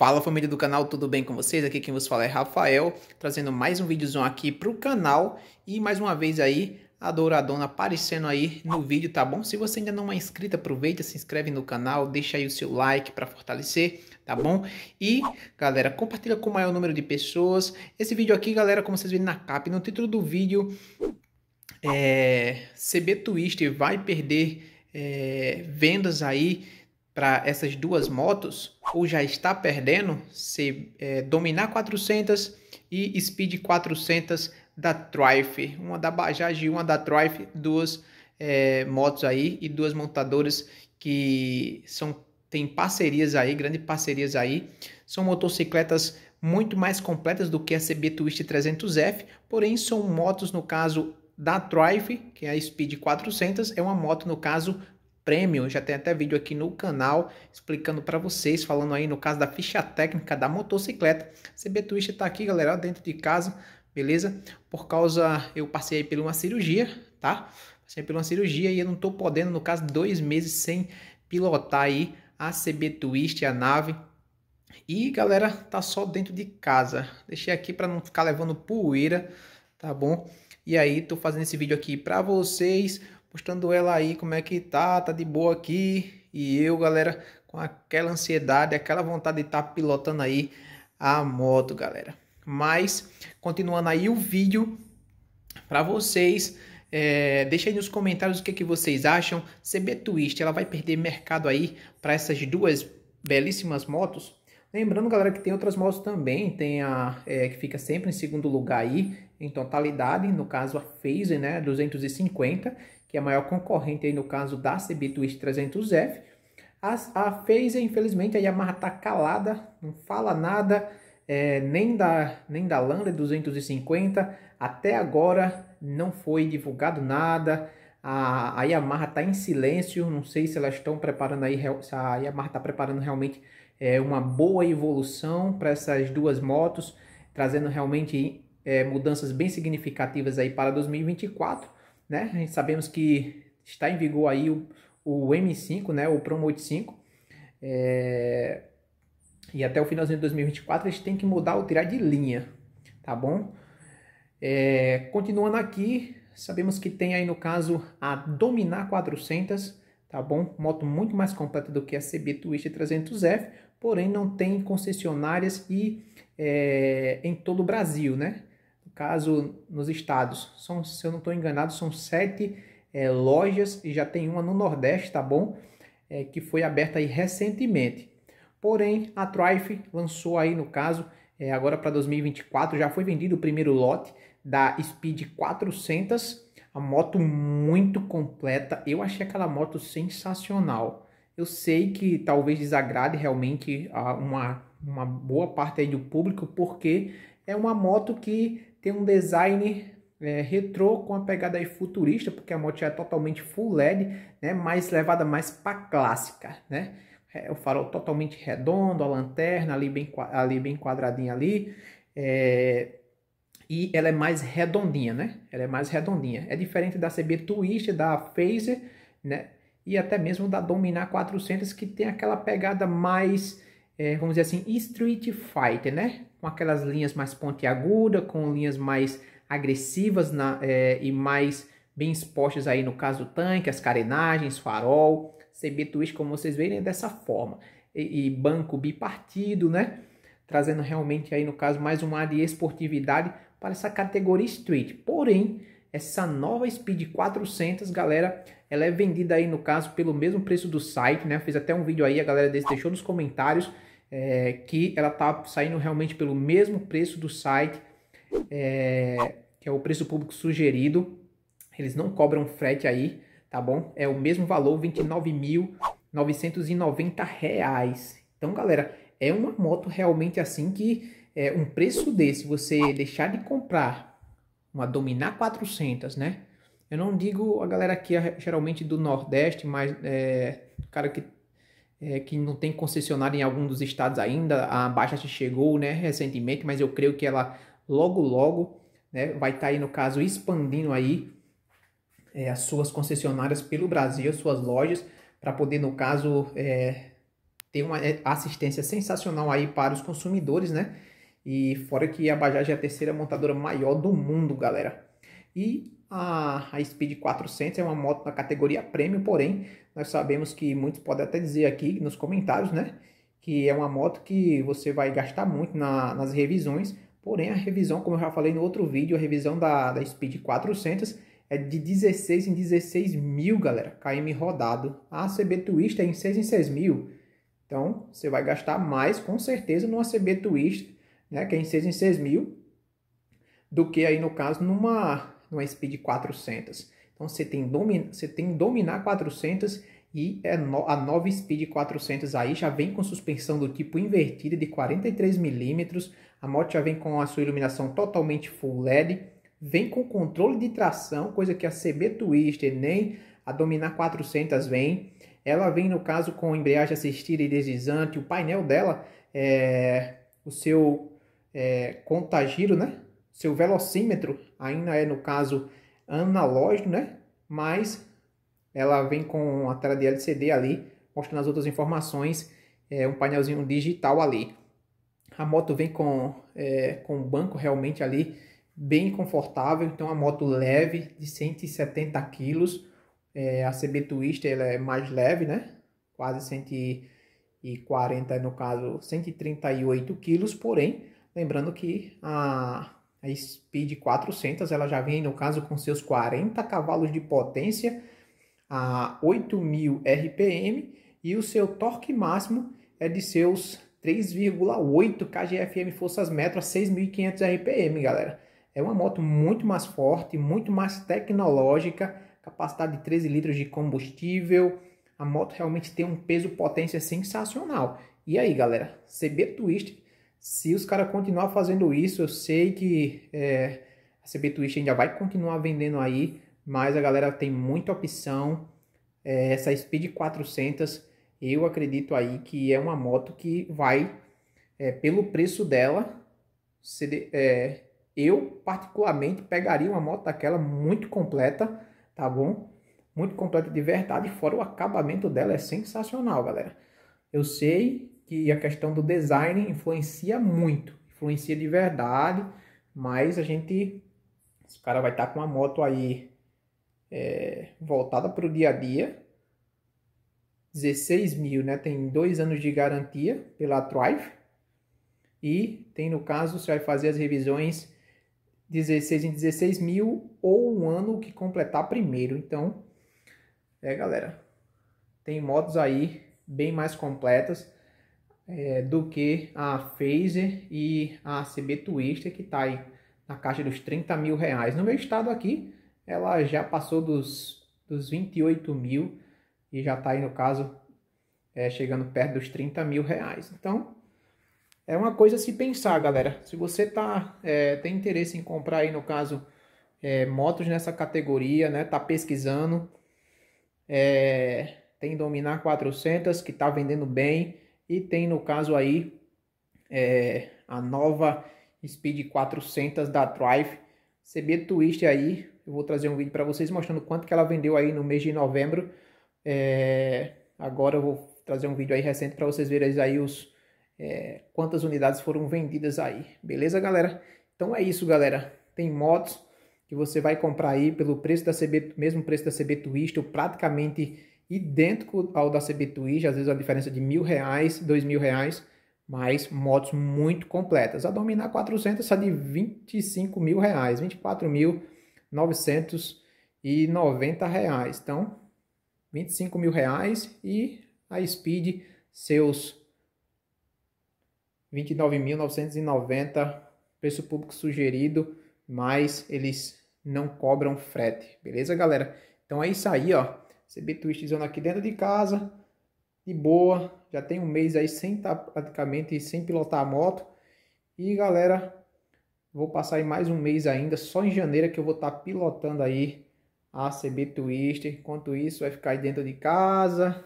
Fala família do canal, tudo bem com vocês? Aqui quem vos fala é Rafael, trazendo mais um vídeozão aqui pro canal e mais uma vez aí a Douradona aparecendo aí no vídeo, tá bom? Se você ainda não é inscrito, aproveita, se inscreve no canal, deixa aí o seu like para fortalecer, tá bom? E, galera, compartilha com o maior número de pessoas. Esse vídeo aqui, galera, como vocês viram na capa e no título do vídeo, é... CB Twist vai perder é... vendas aí para essas duas motos, ou já está perdendo, se é, dominar 400 e Speed 400 da Triumph, uma da Bajaj e uma da Triumph, duas é, motos aí e duas montadoras que são tem parcerias aí, grandes parcerias aí, são motocicletas muito mais completas do que a CB Twist 300F, porém são motos no caso da Triumph, que é a Speed 400, é uma moto no caso Premium. Já tem até vídeo aqui no canal explicando para vocês, falando aí no caso da ficha técnica da motocicleta. CB Twist está aqui, galera, dentro de casa, beleza? Por causa, eu passei por uma cirurgia, tá? Passei por uma cirurgia e eu não estou podendo, no caso, dois meses sem pilotar aí a CB Twist, a nave. E galera, tá só dentro de casa. Deixei aqui para não ficar levando poeira, tá bom? E aí, tô fazendo esse vídeo aqui para vocês postando ela aí, como é que tá, tá de boa aqui. E eu, galera, com aquela ansiedade, aquela vontade de estar tá pilotando aí a moto, galera. Mas, continuando aí o vídeo para vocês, é, deixa aí nos comentários o que, que vocês acham. CB Twist, ela vai perder mercado aí para essas duas belíssimas motos? Lembrando, galera, que tem outras motos também, tem a é, que fica sempre em segundo lugar aí, em totalidade, no caso a Phase, né, 250, que é a maior concorrente aí no caso da CB Twist 300F. A, a Phaser, infelizmente, a Yamaha tá calada, não fala nada, é, nem, da, nem da Lander 250, até agora não foi divulgado nada, a, a Yamaha está em silêncio, não sei se elas estão preparando aí, se a Yamaha está preparando realmente é, uma boa evolução para essas duas motos, trazendo realmente é, mudanças bem significativas aí para 2024, né? Sabemos que está em vigor aí o, o M5, né? O Promote 5. É... E até o finalzinho de 2024 a gente tem que mudar ou tirar de linha, tá bom? É... Continuando aqui, sabemos que tem aí no caso a Dominar 400, tá bom? Moto muito mais completa do que a CB Twist 300F, porém não tem concessionárias e é... em todo o Brasil, né? caso nos estados, são, se eu não estou enganado, são sete é, lojas e já tem uma no Nordeste, tá bom? É, que foi aberta aí recentemente. Porém, a Trife lançou aí no caso, é, agora para 2024, já foi vendido o primeiro lote da Speed 400, a moto muito completa. Eu achei aquela moto sensacional. Eu sei que talvez desagrade realmente a uma, uma boa parte aí do público, porque é uma moto que tem um design é, retrô com a pegada aí futurista, porque a moto é totalmente full LED, né? Mas levada mais para clássica, né? É, o farol totalmente redondo, a lanterna ali bem, ali bem quadradinha ali. É, e ela é mais redondinha, né? Ela é mais redondinha. É diferente da CB Twist, da Phaser, né? E até mesmo da Dominar 400, que tem aquela pegada mais é, vamos dizer assim, Street Fighter, né? Com aquelas linhas mais pontiagudas, com linhas mais agressivas na, é, e mais bem expostas aí no caso do tanque, as carenagens, farol, CB Twist, como vocês veem, é dessa forma. E, e, banco bipartido, né? Trazendo realmente aí no caso mais um ar de esportividade para essa categoria Street. Porém, essa nova Speed 400, galera, ela é vendida aí no caso pelo mesmo preço do site, né? fiz até um vídeo aí, a galera deixou nos comentários é, que ela está saindo realmente pelo mesmo preço do site, é, que é o preço público sugerido. Eles não cobram frete aí, tá bom? É o mesmo valor, R$ 29.990. Então, galera, é uma moto realmente assim que é, um preço desse, você deixar de comprar uma Dominar 400, né? Eu não digo a galera aqui geralmente do Nordeste, mas é, cara que é, que não tem concessionária em algum dos estados ainda. A Baixa chegou né, recentemente, mas eu creio que ela logo, logo né, vai estar tá aí, no caso, expandindo aí é, as suas concessionárias pelo Brasil, suas lojas, para poder, no caso, é, ter uma é, assistência sensacional aí para os consumidores, né? E fora que a Bajaj é a terceira montadora maior do mundo, galera. E a, a Speed 400 é uma moto da categoria prêmio, porém, nós sabemos que muitos podem até dizer aqui nos comentários, né? Que é uma moto que você vai gastar muito na, nas revisões, porém a revisão, como eu já falei no outro vídeo, a revisão da, da Speed 400 é de 16 em 16 mil, galera, KM rodado. A CB Twist é em 6 em 6 mil, então você vai gastar mais, com certeza, numa CB Twist, né? Que é em 6 em 6 mil, do que aí no caso numa numa speed 400. Então você tem, você tem dominar 400 e é a nova Speed 400 aí já vem com suspensão do tipo invertida de 43 milímetros. A moto já vem com a sua iluminação totalmente full LED, vem com controle de tração, coisa que a CB Twister nem a Dominar 400 vem. Ela vem no caso com embreagem assistida e deslizante. O painel dela é o seu é, contagiro, né? seu velocímetro ainda é, no caso, analógico, né? Mas ela vem com a tela de LCD ali, mostrando as outras informações, é, um painelzinho digital ali. A moto vem com, é, com um banco realmente ali bem confortável, então uma moto leve de 170 quilos. É, a CB Twister ela é mais leve, né? Quase 140, no caso, 138 quilos, porém, lembrando que a a Speed 400, ela já vem, no caso, com seus 40 cavalos de potência a 8.000 RPM e o seu torque máximo é de seus 3,8 kgfm forças metro a 6.500 RPM, galera. É uma moto muito mais forte, muito mais tecnológica, capacidade de 13 litros de combustível. A moto realmente tem um peso potência sensacional. E aí, galera, CB Twist se os caras continuar fazendo isso, eu sei que é, a CB Twist ainda vai continuar vendendo aí, mas a galera tem muita opção. É, essa Speed 400, eu acredito aí que é uma moto que vai, é, pelo preço dela, é, eu particularmente pegaria uma moto daquela muito completa, tá bom? Muito completa de verdade, fora o acabamento dela é sensacional, galera. Eu sei que a questão do design influencia muito, influencia de verdade, mas a gente, esse o cara vai estar tá com uma moto aí é, voltada para o dia a dia, 16 mil, né? Tem dois anos de garantia pela Thrive e tem no caso você vai fazer as revisões 16 em 16 mil ou um ano que completar primeiro. Então, é galera, tem motos aí bem mais completas é, do que a Phaser e a CB Twister, que está aí na caixa dos 30 mil reais. No meu estado aqui, ela já passou dos, dos 28 mil e já está aí, no caso, é, chegando perto dos 30 mil reais. Então, é uma coisa a se pensar, galera. Se você tá, é, tem interesse em comprar aí, no caso, é, motos nessa categoria, né? Tá pesquisando. É, tem Dominar 400 que tá vendendo bem. E tem no caso aí é, a nova Speed 400 da Thrive CB Twist aí. Eu vou trazer um vídeo para vocês mostrando quanto que ela vendeu aí no mês de novembro. É, agora eu vou trazer um vídeo aí recente para vocês verem aí os é, quantas unidades foram vendidas aí. Beleza, galera? Então é isso, galera. Tem motos que você vai comprar aí pelo preço da CB, mesmo preço da CB Twist, ou praticamente idêntico ao da CB Twist, às vezes a diferença de mil reais, dois mil reais, mas motos muito completas. A Dominar 400 sai de 25 mil reais, 24.990 reais. Então, 25 mil reais e a Speed seus 29.990 preço público sugerido, mas eles não cobram frete, beleza, galera? Então é isso aí, ó. Esse bitwistzão aqui dentro de casa, de boa. Já tem um mês aí sem estar tá, praticamente sem pilotar a moto. E galera, vou passar aí mais um mês ainda, só em janeiro é que eu vou estar tá pilotando aí a CB Twister. Enquanto isso, vai ficar aí dentro de casa.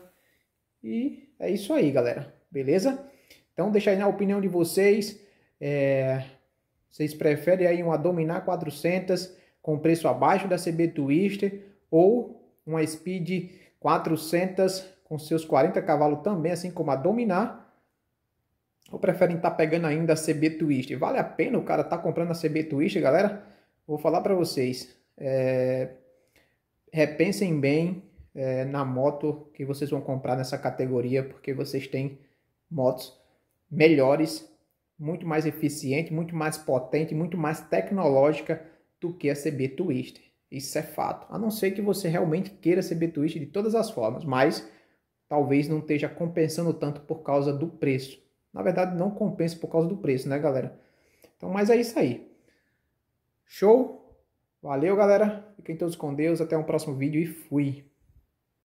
E é isso aí, galera. Beleza? Então, deixa aí na opinião de vocês. É... Vocês preferem aí uma Dominar 400 com preço abaixo da CB Twister ou uma Speed 400 com seus 40 cavalos também, assim como a Dominar. Ou preferem estar tá pegando ainda a CB Twist? Vale a pena o cara estar tá comprando a CB Twist, galera? Vou falar para vocês. É... Repensem bem é, na moto que vocês vão comprar nessa categoria, porque vocês têm motos melhores, muito mais eficiente, muito mais potente, muito mais tecnológica do que a CB Twister. Isso é fato. A não ser que você realmente queira ser betuíste de todas as formas, mas talvez não esteja compensando tanto por causa do preço. Na verdade, não compensa por causa do preço, né, galera? Então, mas é isso aí. Show? Valeu, galera. Fiquem todos com Deus. Até um próximo vídeo e fui.